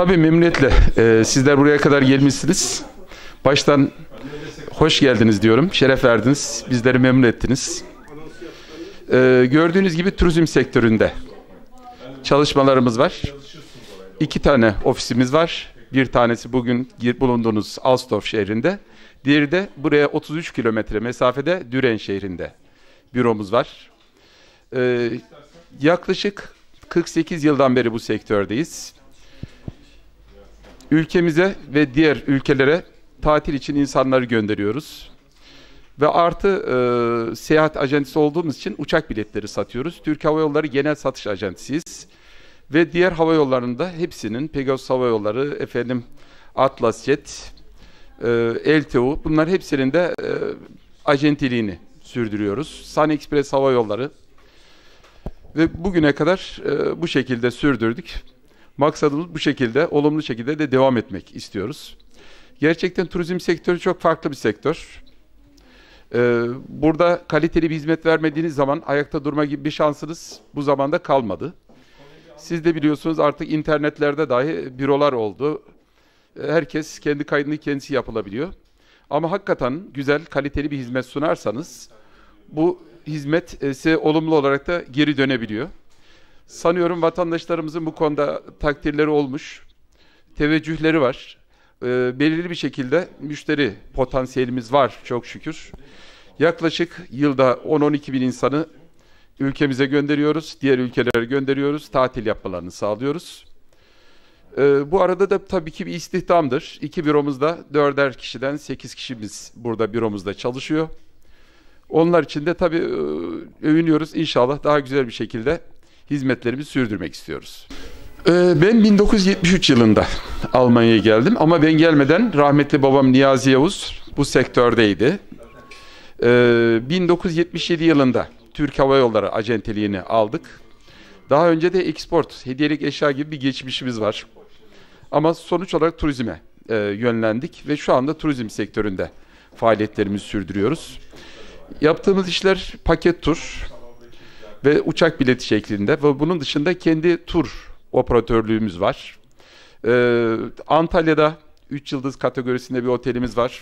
Tabii memnuniyetle. Ee, sizler buraya kadar gelmişsiniz. Baştan hoş geldiniz diyorum. Şeref verdiniz. Bizleri memnun ettiniz. Ee, gördüğünüz gibi turizm sektöründe çalışmalarımız var. İki tane ofisimiz var. Bir tanesi bugün bulunduğunuz Alstov şehrinde. Diğeri de buraya 33 kilometre mesafede Düren şehrinde büromuz var. Ee, yaklaşık 48 yıldan beri bu sektördeyiz. Ülkemize ve diğer ülkelere tatil için insanları gönderiyoruz. Ve artı e, seyahat ajansı olduğumuz için uçak biletleri satıyoruz. Türk Hava Yolları genel satış ajansıyız. Ve diğer hava yollarında hepsinin Pegasus Hava Yolları, efendim Atlas Jet, e, LTU bunlar hepsinin de e, ajentiliğini sürdürüyoruz. Sun Express Hava Yolları ve bugüne kadar e, bu şekilde sürdürdük. Maksadımız bu şekilde, olumlu şekilde de devam etmek istiyoruz. Gerçekten turizm sektörü çok farklı bir sektör. Ee, burada kaliteli bir hizmet vermediğiniz zaman ayakta durma gibi bir şansınız bu zamanda kalmadı. Siz de biliyorsunuz artık internetlerde dahi bürolar oldu. Ee, herkes kendi kaydını kendisi yapılabiliyor. Ama hakikaten güzel, kaliteli bir hizmet sunarsanız bu hizmet e, size olumlu olarak da geri dönebiliyor. Sanıyorum vatandaşlarımızın bu konuda takdirleri olmuş, teveccühleri var. E, belirli bir şekilde müşteri potansiyelimiz var çok şükür. Yaklaşık yılda 10-12 bin insanı ülkemize gönderiyoruz, diğer ülkelere gönderiyoruz, tatil yapmalarını sağlıyoruz. E, bu arada da tabii ki bir istihdamdır. İki büromuzda dörder kişiden sekiz kişimiz burada büromuzda çalışıyor. Onlar için de tabii e, övünüyoruz. İnşallah daha güzel bir şekilde hizmetlerimizi sürdürmek istiyoruz. Ee, ben 1973 yılında Almanya'ya geldim ama ben gelmeden rahmetli babam Niyazi Yavuz bu sektördeydi. 1977 ee, yılında Türk Hava Yolları acenteliğini aldık. Daha önce de export, hediyelik eşya gibi bir geçmişimiz var. Ama sonuç olarak turizme e, yönlendik ve şu anda turizm sektöründe faaliyetlerimizi sürdürüyoruz. Yaptığımız işler paket tur, ve uçak bileti şeklinde ve bunun dışında kendi tur operatörlüğümüz var. Ee, Antalya'da 3 yıldız kategorisinde bir otelimiz var.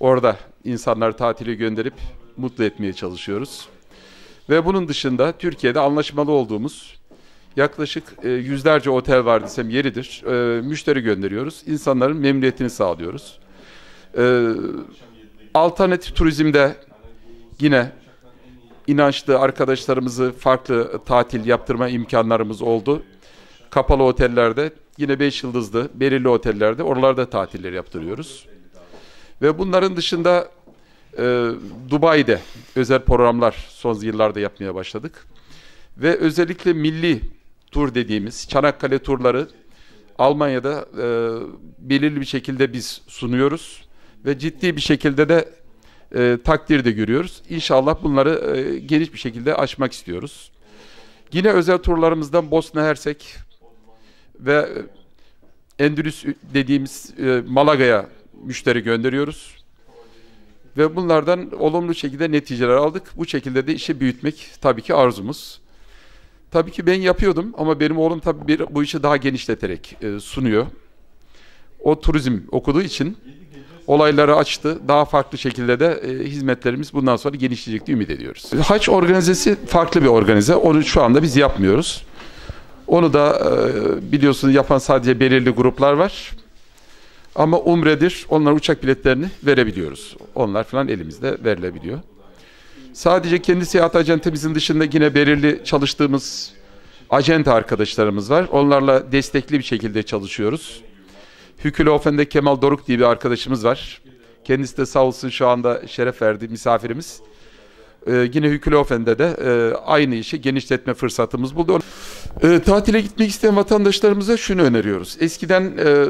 Orada insanları tatili gönderip mutlu etmeye çalışıyoruz. Ve bunun dışında Türkiye'de anlaşmalı olduğumuz yaklaşık e, yüzlerce otel var desem yeridir. E, müşteri gönderiyoruz. İnsanların memnuniyetini sağlıyoruz. E, alternatif turizmde yine inançlı arkadaşlarımızı farklı tatil yaptırma imkanlarımız oldu. Kapalı otellerde yine 5 yıldızlı belirli otellerde oralarda tatiller yaptırıyoruz. Ve bunların dışında e, Dubai'de özel programlar son yıllarda yapmaya başladık. Ve özellikle milli tur dediğimiz Çanakkale turları Almanya'da e, belirli bir şekilde biz sunuyoruz. Ve ciddi bir şekilde de e, takdir de görüyoruz. İnşallah bunları e, geniş bir şekilde açmak istiyoruz. Yine özel turlarımızdan Bosna Hersek ve Endülüs dediğimiz e, Malaga'ya müşteri gönderiyoruz. Ve bunlardan olumlu şekilde neticeler aldık. Bu şekilde de işi büyütmek tabii ki arzumuz. Tabii ki ben yapıyordum ama benim oğlum tabii bir, bu işi daha genişleterek e, sunuyor. O turizm okuduğu için olayları açtı. Daha farklı şekilde de e, hizmetlerimiz bundan sonra genişleyecek diye ümit ediyoruz. Haç organizesi farklı bir organize. Onu şu anda biz yapmıyoruz. Onu da e, biliyorsunuz yapan sadece belirli gruplar var. Ama umredir. Onlar uçak biletlerini verebiliyoruz. Onlar falan elimizde verilebiliyor. Sadece kendi seyahat acentemizin dışında yine belirli çalıştığımız acente arkadaşlarımız var. Onlarla destekli bir şekilde çalışıyoruz. Hükülofen'de Kemal Doruk diye bir arkadaşımız var. Kendisi de sağ olsun şu anda şeref verdi misafirimiz. Ee, yine Hükülofen'de de e, aynı işi genişletme fırsatımız buldu. Ee, tatile gitmek isteyen vatandaşlarımıza şunu öneriyoruz. Eskiden e,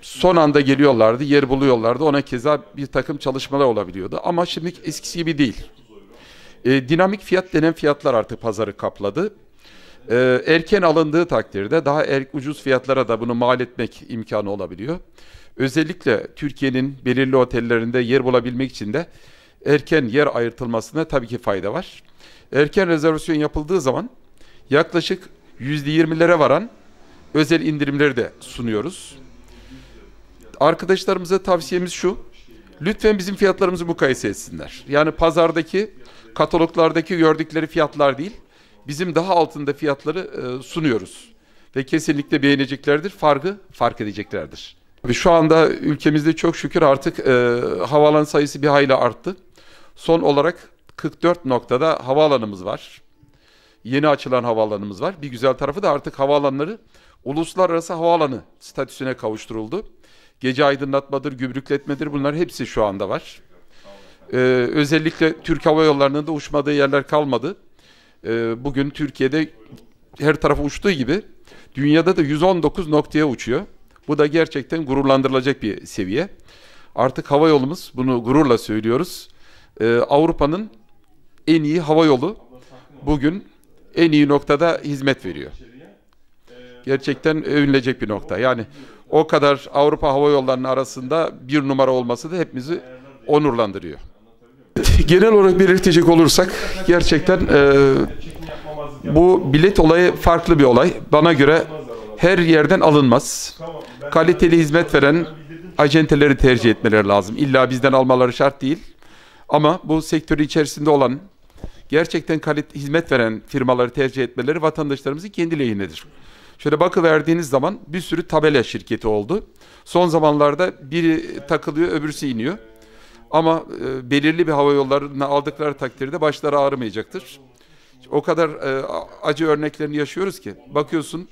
son anda geliyorlardı, yer buluyorlardı. Ona keza bir takım çalışmalar olabiliyordu. Ama şimdi eskisi gibi değil. E, dinamik fiyat denen fiyatlar artık pazarı kapladı e, erken alındığı takdirde daha er, ucuz fiyatlara da bunu mal etmek imkanı olabiliyor. Özellikle Türkiye'nin belirli otellerinde yer bulabilmek için de erken yer ayırtılmasına tabii ki fayda var. Erken rezervasyon yapıldığı zaman yaklaşık %20'lere varan özel indirimleri de sunuyoruz. Arkadaşlarımıza tavsiyemiz şu. Lütfen bizim fiyatlarımızı mukayese etsinler. Yani pazardaki, kataloglardaki gördükleri fiyatlar değil bizim daha altında fiyatları e, sunuyoruz. Ve kesinlikle beğeneceklerdir, farkı fark edeceklerdir. Şu anda ülkemizde çok şükür artık e, havaalan sayısı bir hayli arttı. Son olarak 44 noktada havaalanımız var. Yeni açılan havaalanımız var. Bir güzel tarafı da artık havaalanları uluslararası havaalanı statüsüne kavuşturuldu. Gece aydınlatmadır, gübrükletmedir bunlar hepsi şu anda var. Ee, özellikle Türk Hava Yolları'nın da uçmadığı yerler kalmadı. Ee, bugün Türkiye'de her tarafa uçtuğu gibi dünyada da 119 noktaya uçuyor. Bu da gerçekten gururlandırılacak bir seviye. Artık hava yolumuz, bunu gururla söylüyoruz. Ee, Avrupa'nın en iyi hava yolu bugün en iyi noktada hizmet veriyor. Gerçekten övünülecek bir nokta. Yani o kadar Avrupa hava yollarının arasında bir numara olması da hepimizi onurlandırıyor. Genel olarak belirtecek olursak gerçekten e, bu bilet olayı farklı bir olay. Bana göre her yerden alınmaz. Kaliteli hizmet veren acenteleri tercih etmeleri lazım. İlla bizden almaları şart değil. Ama bu sektörü içerisinde olan gerçekten kalite hizmet veren firmaları tercih etmeleri vatandaşlarımızın kendi lehinedir. Şöyle bakı verdiğiniz zaman bir sürü tabela şirketi oldu. Son zamanlarda biri takılıyor, öbürsü iniyor. Ama e, belirli bir hava yollarına aldıkları takdirde başları ağrımayacaktır. O kadar e, acı örneklerini yaşıyoruz ki. Bakıyorsun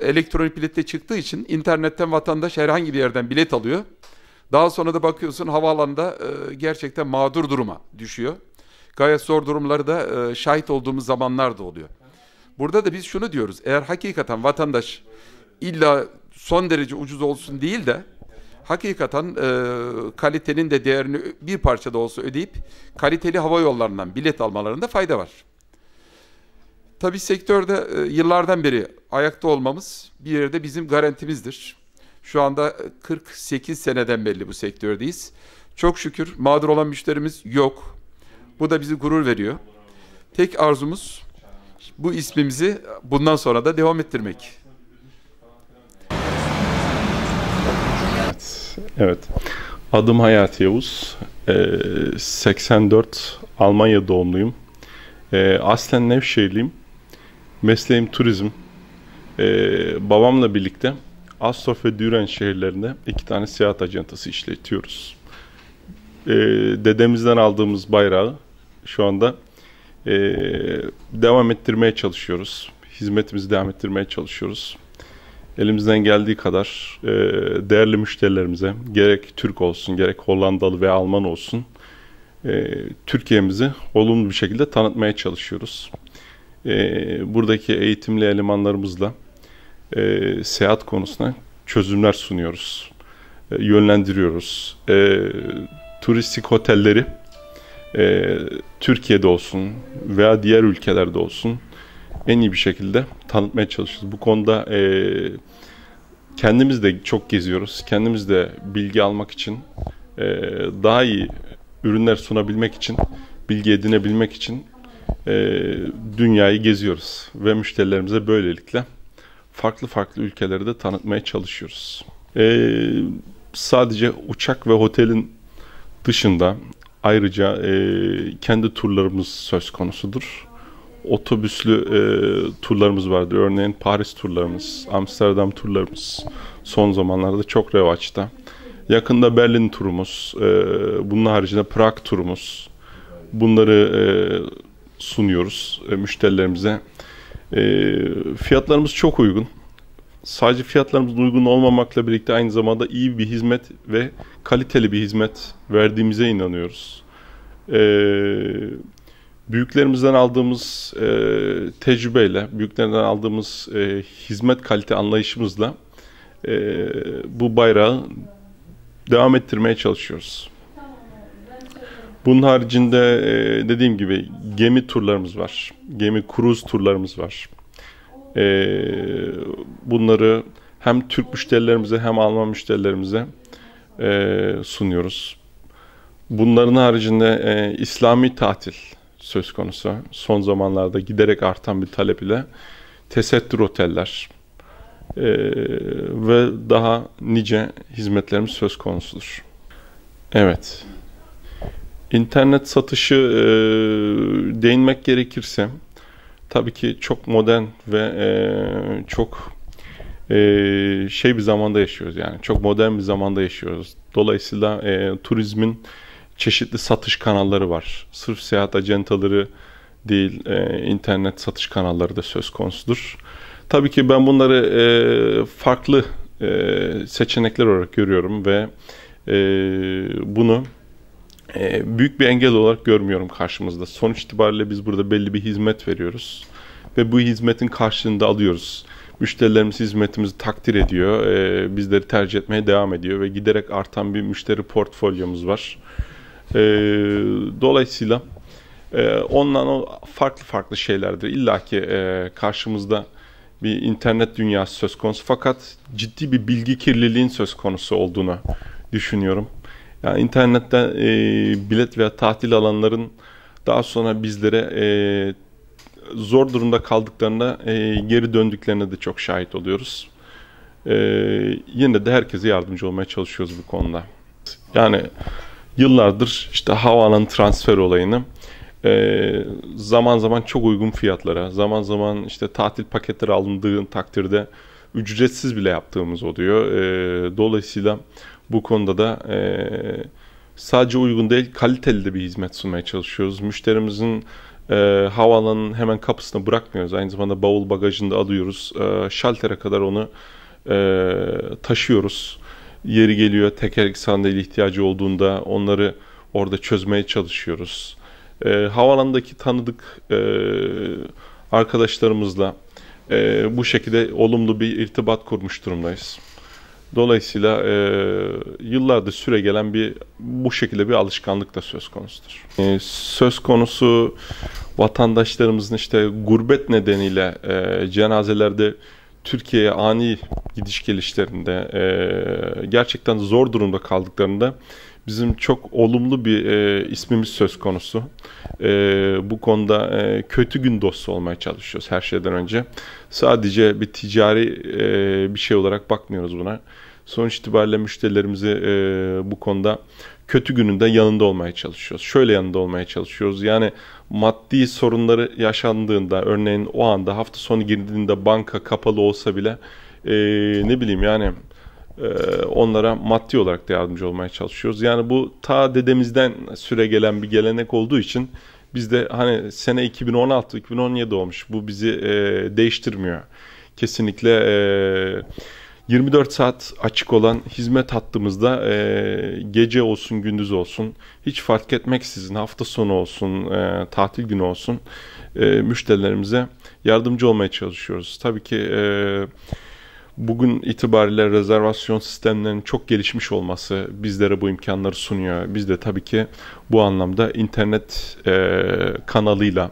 elektronik bilette çıktığı için internetten vatandaş herhangi bir yerden bilet alıyor. Daha sonra da bakıyorsun havaalanında e, gerçekten mağdur duruma düşüyor. Gayet zor durumları da e, şahit olduğumuz zamanlar da oluyor. Burada da biz şunu diyoruz. Eğer hakikaten vatandaş illa son derece ucuz olsun değil de hakikaten e, kalitenin de değerini bir parça da olsa ödeyip kaliteli hava yollarından bilet almalarında fayda var. Tabi sektörde e, yıllardan beri ayakta olmamız bir yerde bizim garantimizdir. Şu anda 48 e, seneden belli bu sektördeyiz. Çok şükür mağdur olan müşterimiz yok. Bu da bizi gurur veriyor. Tek arzumuz bu ismimizi bundan sonra da devam ettirmek. Evet. Adım Hayat Yavuz. E, ee, 84 Almanya doğumluyum. E, aslen Nevşehirliyim. Mesleğim turizm. E, babamla birlikte Astorf ve Düren şehirlerinde iki tane seyahat acentası işletiyoruz. E, dedemizden aldığımız bayrağı şu anda e, devam ettirmeye çalışıyoruz. Hizmetimizi devam ettirmeye çalışıyoruz elimizden geldiği kadar e, değerli müşterilerimize gerek Türk olsun gerek Hollandalı ve Alman olsun e, Türkiye'mizi olumlu bir şekilde tanıtmaya çalışıyoruz. E, buradaki eğitimli elemanlarımızla e, seyahat konusuna çözümler sunuyoruz, e, yönlendiriyoruz. E, turistik otelleri e, Türkiye'de olsun veya diğer ülkelerde olsun en iyi bir şekilde tanıtmaya çalışıyoruz. Bu konuda e, kendimiz de çok geziyoruz. Kendimiz de bilgi almak için, e, daha iyi ürünler sunabilmek için, bilgi edinebilmek için e, dünyayı geziyoruz. Ve müşterilerimize böylelikle farklı farklı ülkeleri de tanıtmaya çalışıyoruz. E, sadece uçak ve otelin dışında ayrıca e, kendi turlarımız söz konusudur otobüslü e, turlarımız vardır. Örneğin Paris turlarımız, Amsterdam turlarımız son zamanlarda çok revaçta. Yakında Berlin turumuz, e, bunun haricinde Prag turumuz. Bunları e, sunuyoruz e, müşterilerimize. E, fiyatlarımız çok uygun. Sadece fiyatlarımız uygun olmamakla birlikte aynı zamanda iyi bir hizmet ve kaliteli bir hizmet verdiğimize inanıyoruz. Eee büyüklerimizden aldığımız e, tecrübeyle, büyüklerinden aldığımız e, hizmet kalite anlayışımızla e, bu bayrağı devam ettirmeye çalışıyoruz. Bunun haricinde e, dediğim gibi gemi turlarımız var. Gemi kruz turlarımız var. E, bunları hem Türk müşterilerimize hem Alman müşterilerimize e, sunuyoruz. Bunların haricinde e, İslami tatil, söz konusu. Son zamanlarda giderek artan bir talep ile tesettür oteller e, ve daha nice hizmetlerimiz söz konusudur. Evet. İnternet satışı e, değinmek gerekirse tabii ki çok modern ve e, çok e, şey bir zamanda yaşıyoruz yani çok modern bir zamanda yaşıyoruz. Dolayısıyla e, turizmin çeşitli satış kanalları var. Sırf seyahat acentaları değil, e, internet satış kanalları da söz konusudur. Tabii ki ben bunları e, farklı e, seçenekler olarak görüyorum ve e, bunu e, büyük bir engel olarak görmüyorum karşımızda. Sonuç itibariyle biz burada belli bir hizmet veriyoruz ve bu hizmetin karşılığında alıyoruz. Müşterilerimiz hizmetimizi takdir ediyor, e, bizleri tercih etmeye devam ediyor ve giderek artan bir müşteri portfolyomuz var. E, dolayısıyla e, ondan o farklı farklı şeylerdir. İlla ki e, karşımızda bir internet dünyası söz konusu fakat ciddi bir bilgi kirliliğin söz konusu olduğunu düşünüyorum. Yani internette e, bilet veya tatil alanların daha sonra bizlere e, zor durumda kaldıklarında e, geri döndüklerine de çok şahit oluyoruz. E, yine de herkese yardımcı olmaya çalışıyoruz bu konuda. Yani yıllardır işte Havan'ın transfer olayını e, zaman zaman çok uygun fiyatlara, zaman zaman işte tatil paketleri alındığı takdirde ücretsiz bile yaptığımız oluyor. E, dolayısıyla bu konuda da e, sadece uygun değil kaliteli de bir hizmet sunmaya çalışıyoruz. Müşterimizin e, havaalanının hemen kapısına bırakmıyoruz. Aynı zamanda bavul da alıyoruz. E, şaltere kadar onu e, taşıyoruz. Yeri geliyor tekerlek sandalye ihtiyacı olduğunda onları orada çözmeye çalışıyoruz. E, havalandaki tanıdık e, arkadaşlarımızla e, bu şekilde olumlu bir irtibat kurmuş durumdayız. Dolayısıyla e, yıllardır süre gelen bir bu şekilde bir alışkanlık da söz konusudur. E, söz konusu vatandaşlarımızın işte gurbet nedeniyle e, cenazelerde Türkiye'ye ani gidiş gelişlerinde e, gerçekten zor durumda kaldıklarında bizim çok olumlu bir e, ismimiz söz konusu. E, bu konuda e, kötü gün dostu olmaya çalışıyoruz her şeyden önce. Sadece bir ticari e, bir şey olarak bakmıyoruz buna. Sonuç itibariyle müşterilerimizi e, bu konuda kötü gününde yanında olmaya çalışıyoruz. Şöyle yanında olmaya çalışıyoruz. Yani maddi sorunları yaşandığında örneğin o anda hafta sonu girdiğinde banka kapalı olsa bile e, ne bileyim yani e, onlara maddi olarak da yardımcı olmaya çalışıyoruz. Yani bu ta dedemizden süre gelen bir gelenek olduğu için biz de hani sene 2016-2017 olmuş bu bizi e, değiştirmiyor. Kesinlikle eee 24 saat açık olan hizmet hattımızda e, gece olsun gündüz olsun hiç fark etmeksizin hafta sonu olsun e, tatil günü olsun e, müşterilerimize yardımcı olmaya çalışıyoruz. Tabii ki e, bugün itibariyle rezervasyon sistemlerinin çok gelişmiş olması bizlere bu imkanları sunuyor. Biz de tabii ki bu anlamda internet e, kanalıyla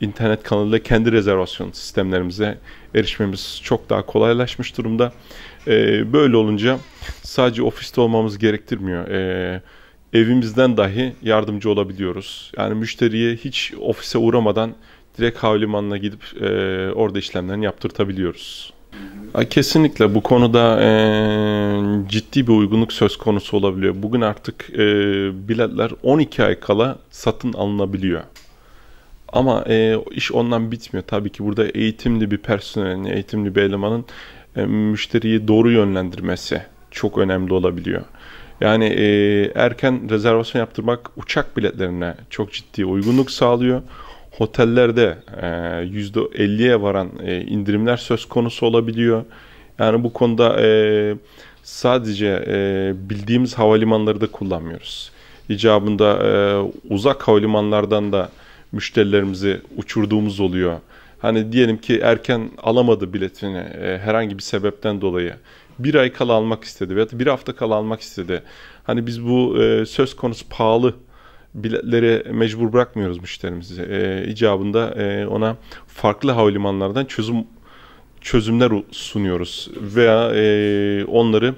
internet kanalıyla kendi rezervasyon sistemlerimize erişmemiz çok daha kolaylaşmış durumda. E, böyle olunca sadece ofiste olmamız gerektirmiyor. E, evimizden dahi yardımcı olabiliyoruz. Yani müşteriye hiç ofise uğramadan direkt havalimanına gidip e, orada işlemlerini yaptırtabiliyoruz. Kesinlikle bu konuda e, ciddi bir uygunluk söz konusu olabiliyor. Bugün artık e, biletler 12 ay kala satın alınabiliyor. Ama e, iş ondan bitmiyor. Tabii ki burada eğitimli bir personelin, eğitimli bir elemanın e, müşteriyi doğru yönlendirmesi çok önemli olabiliyor. Yani e, erken rezervasyon yaptırmak uçak biletlerine çok ciddi uygunluk sağlıyor. Otellerde e, %50'ye varan e, indirimler söz konusu olabiliyor. Yani bu konuda e, sadece e, bildiğimiz havalimanları da kullanmıyoruz. İcabında e, uzak havalimanlardan da müşterilerimizi uçurduğumuz oluyor. Hani diyelim ki erken alamadı biletini e, herhangi bir sebepten dolayı. Bir ay kala almak istedi veya bir hafta kala almak istedi. Hani biz bu e, söz konusu pahalı biletlere mecbur bırakmıyoruz müşterimizi. E, icabında e, ona farklı havalimanlardan çözüm çözümler sunuyoruz veya e, onları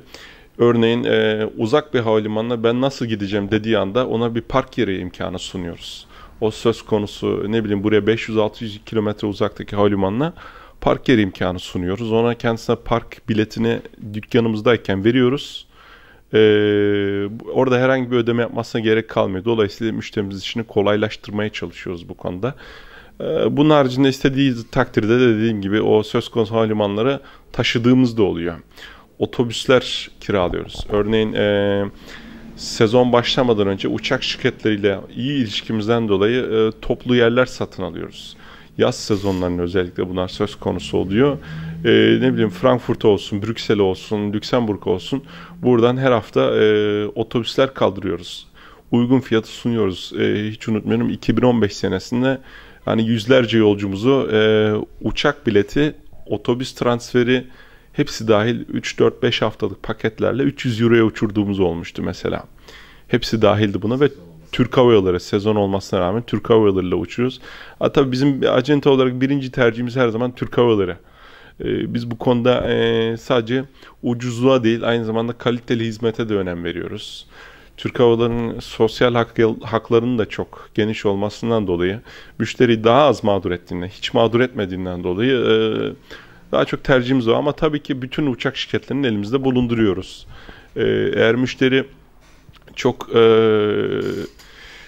örneğin e, uzak bir havalimanına ben nasıl gideceğim dediği anda ona bir park yeri imkanı sunuyoruz o söz konusu ne bileyim buraya 500-600 kilometre uzaktaki havalimanına park yeri imkanı sunuyoruz. Ona kendisine park biletini dükkanımızdayken veriyoruz. Ee, orada herhangi bir ödeme yapmasına gerek kalmıyor. Dolayısıyla müşterimiz işini kolaylaştırmaya çalışıyoruz bu konuda. Ee, bunun haricinde istediği takdirde de dediğim gibi o söz konusu havalimanları taşıdığımız da oluyor. Otobüsler kiralıyoruz. Örneğin e, sezon başlamadan önce uçak şirketleriyle iyi ilişkimizden dolayı e, toplu yerler satın alıyoruz. Yaz sezonlarında özellikle bunlar söz konusu oluyor. E, ne bileyim Frankfurt olsun, Brüksel olsun, Lüksemburg olsun buradan her hafta e, otobüsler kaldırıyoruz. Uygun fiyatı sunuyoruz. E, hiç unutmuyorum 2015 senesinde hani yüzlerce yolcumuzu e, uçak bileti, otobüs transferi, hepsi dahil 3-4-5 haftalık paketlerle 300 euroya uçurduğumuz olmuştu mesela. Hepsi dahildi buna ve Türk Hava Yolları sezon olmasına rağmen Türk Hava ile uçuyoruz. A tabii bizim acente olarak birinci tercihimiz her zaman Türk Hava Yolları. Ee, biz bu konuda e, sadece ucuzluğa değil aynı zamanda kaliteli hizmete de önem veriyoruz. Türk Hava Yolları'nın sosyal hak, haklarının da çok geniş olmasından dolayı müşteri daha az mağdur ettiğinden, hiç mağdur etmediğinden dolayı e, daha çok tercihimiz o ama tabii ki bütün uçak şirketlerinin elimizde bulunduruyoruz. Ee, eğer müşteri çok e,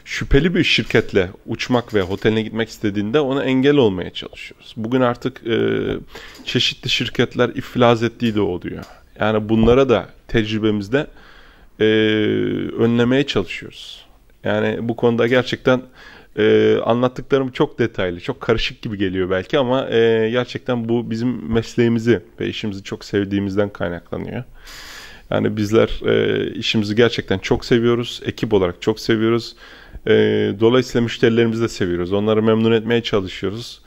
şüpheli bir şirketle uçmak ve oteline gitmek istediğinde ona engel olmaya çalışıyoruz. Bugün artık e, çeşitli şirketler iflas ettiği de oluyor. Yani bunlara da tecrübemizde e, önlemeye çalışıyoruz. Yani bu konuda gerçekten e, anlattıklarım çok detaylı, çok karışık gibi geliyor belki ama e, gerçekten bu bizim mesleğimizi ve işimizi çok sevdiğimizden kaynaklanıyor. Yani bizler e, işimizi gerçekten çok seviyoruz, ekip olarak çok seviyoruz. E, dolayısıyla müşterilerimizi de seviyoruz, onları memnun etmeye çalışıyoruz.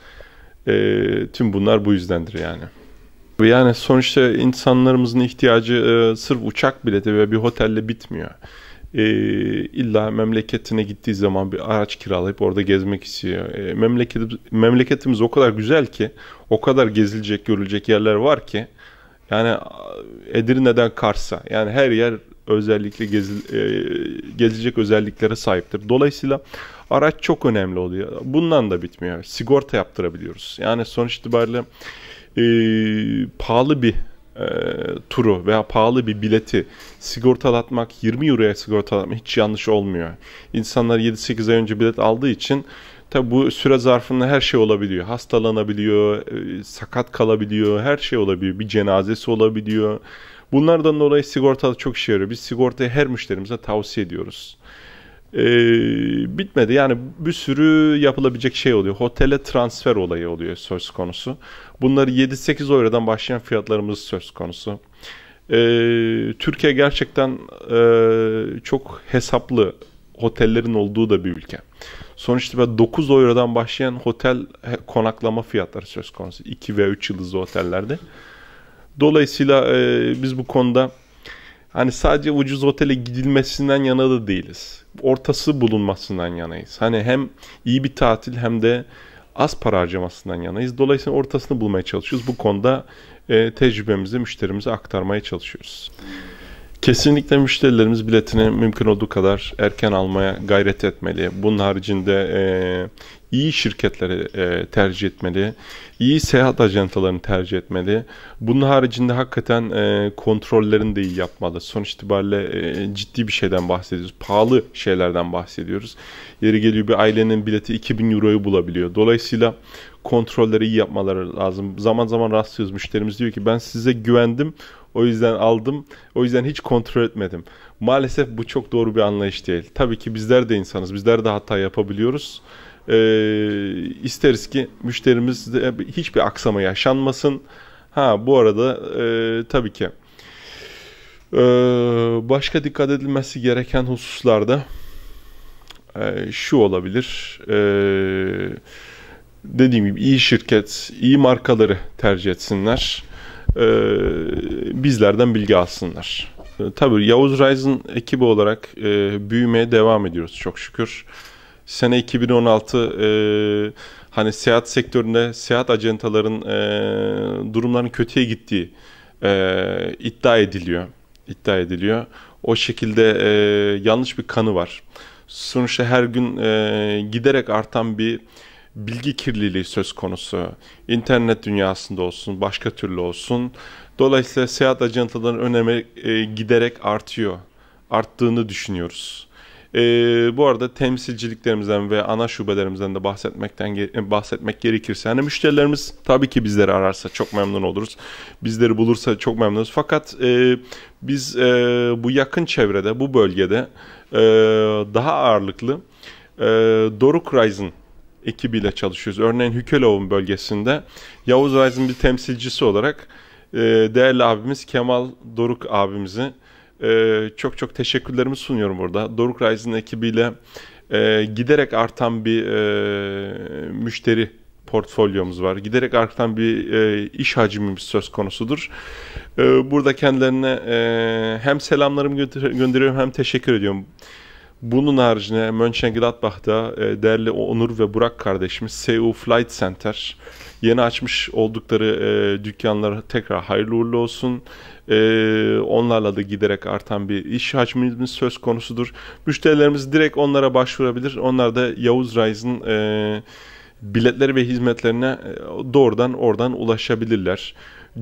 E, tüm bunlar bu yüzdendir yani. Yani sonuçta insanlarımızın ihtiyacı e, sırf uçak bileti ve bir otelle bitmiyor e, illa memleketine gittiği zaman bir araç kiralayıp orada gezmek istiyor. E, memleket, memleketimiz o kadar güzel ki, o kadar gezilecek, görülecek yerler var ki. Yani Edirne'den Kars'a yani her yer özellikle gezi, e, gezilecek özelliklere sahiptir. Dolayısıyla araç çok önemli oluyor. Bundan da bitmiyor. Sigorta yaptırabiliyoruz. Yani sonuç itibariyle e, pahalı bir e, turu veya pahalı bir bileti sigortalatmak 20 euroya sigortalatmak hiç yanlış olmuyor. İnsanlar 7-8 ay önce bilet aldığı için tabi bu süre zarfında her şey olabiliyor. Hastalanabiliyor, e, sakat kalabiliyor, her şey olabiliyor. Bir cenazesi olabiliyor. Bunlardan dolayı sigortalı çok işe yarıyor. Biz sigortayı her müşterimize tavsiye ediyoruz e, bitmedi. Yani bir sürü yapılabilecek şey oluyor. Otele transfer olayı oluyor söz konusu. Bunları 7-8 eurodan başlayan fiyatlarımız söz konusu. E, Türkiye gerçekten e, çok hesaplı otellerin olduğu da bir ülke. Sonuçta 9 eurodan başlayan hotel konaklama fiyatları söz konusu. 2 ve 3 yıldızlı otellerde. Dolayısıyla e, biz bu konuda Hani sadece ucuz otele gidilmesinden yana da değiliz. Ortası bulunmasından yanayız. Hani hem iyi bir tatil hem de az para harcamasından yanayız. Dolayısıyla ortasını bulmaya çalışıyoruz. Bu konuda e, tecrübemizi müşterimize aktarmaya çalışıyoruz. Kesinlikle müşterilerimiz biletini mümkün olduğu kadar erken almaya gayret etmeli. Bunun haricinde e, iyi şirketleri e, tercih etmeli, iyi seyahat ajantalarını tercih etmeli. Bunun haricinde hakikaten e, kontrollerini de iyi yapmalı. Sonuç itibariyle e, ciddi bir şeyden bahsediyoruz. Pahalı şeylerden bahsediyoruz. Yeri geliyor bir ailenin bileti 2000 euroyu bulabiliyor. Dolayısıyla kontrolleri iyi yapmaları lazım. Zaman zaman rastlıyoruz müşterimiz diyor ki ben size güvendim o yüzden aldım o yüzden hiç kontrol etmedim. Maalesef bu çok doğru bir anlayış değil. Tabii ki bizler de insanız bizler de hata yapabiliyoruz. E, isteriz ki müşterimizde hiçbir aksama yaşanmasın. Ha bu arada e, tabii ki e, başka dikkat edilmesi gereken hususlarda e, şu olabilir. E, dediğim gibi iyi şirket, iyi markaları tercih etsinler. E, bizlerden bilgi alsınlar. E, tabii Yavuz Rise'ın ekibi olarak e, büyümeye devam ediyoruz çok şükür sene 2016 e, hani seyahat sektöründe seyahat acentaların e, durumların kötüye gittiği e, iddia ediliyor. İddia ediliyor. O şekilde e, yanlış bir kanı var. Sonuçta her gün e, giderek artan bir bilgi kirliliği söz konusu. İnternet dünyasında olsun, başka türlü olsun. Dolayısıyla seyahat ajantalarının önemi e, giderek artıyor. Arttığını düşünüyoruz. E, bu arada temsilciliklerimizden ve ana şubelerimizden de bahsetmekten e, bahsetmek gerekirse hani müşterilerimiz tabii ki bizleri ararsa çok memnun oluruz. Bizleri bulursa çok memnunuz. Fakat e, biz e, bu yakın çevrede, bu bölgede e, daha ağırlıklı e, Doruk Rising ekibiyle çalışıyoruz. Örneğin Hükelov'un bölgesinde Yavuz Rising bir temsilcisi olarak e, değerli abimiz Kemal Doruk abimizi ee, çok çok teşekkürlerimi sunuyorum burada. Doruk Rise'ın ekibiyle e, giderek artan bir e, müşteri portfolyomuz var. Giderek artan bir e, iş hacmimiz söz konusudur. E, burada kendilerine e, hem selamlarımı gönderiyorum hem teşekkür ediyorum. Bunun haricinde Mönchengladbach'ta e, değerli Onur ve Burak kardeşimiz CU Flight Center yeni açmış oldukları e, dükkanlara tekrar hayırlı uğurlu olsun. Ee, onlarla da giderek artan bir iş hacmimiz söz konusudur. Müşterilerimiz direkt onlara başvurabilir. Onlar da Yavuz Rise'ın e, biletleri ve hizmetlerine e, doğrudan oradan ulaşabilirler.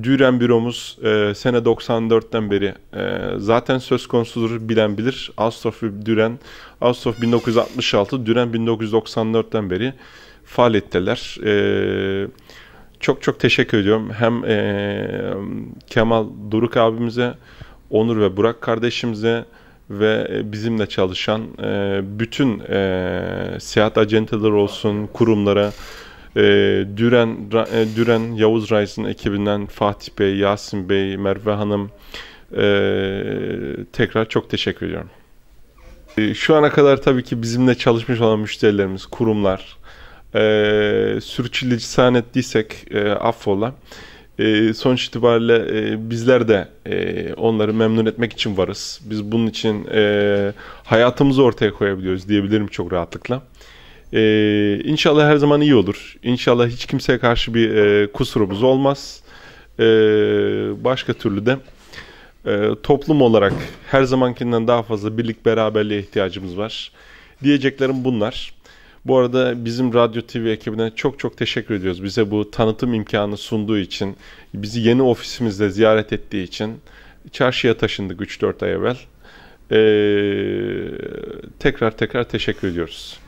Düren büromuz e, sene 94'ten beri e, zaten söz konusudur bilen bilir. Astrof Düren, Astrof 1966, Düren 1994'ten beri faaliyetteler. E, çok çok teşekkür ediyorum. Hem e, Kemal Duruk abimize, Onur ve Burak kardeşimize ve bizimle çalışan e, bütün e, seyahat acenteler olsun, kurumlara, e, Düren, e, Düren Yavuz Reis'in ekibinden Fatih Bey, Yasin Bey, Merve Hanım e, tekrar çok teşekkür ediyorum. Şu ana kadar tabii ki bizimle çalışmış olan müşterilerimiz, kurumlar, e, sürçülisan ettiysek e, affola. E, sonuç itibariyle e, bizler de e, onları memnun etmek için varız. Biz bunun için e, hayatımızı ortaya koyabiliyoruz diyebilirim çok rahatlıkla. E, inşallah her zaman iyi olur. İnşallah hiç kimseye karşı bir e, kusurumuz olmaz. E, başka türlü de e, toplum olarak her zamankinden daha fazla birlik beraberliğe ihtiyacımız var. Diyeceklerim bunlar. Bu arada bizim Radyo TV ekibine çok çok teşekkür ediyoruz. Bize bu tanıtım imkanı sunduğu için, bizi yeni ofisimizde ziyaret ettiği için çarşıya taşındık 3-4 ay evvel. Ee, tekrar tekrar teşekkür ediyoruz.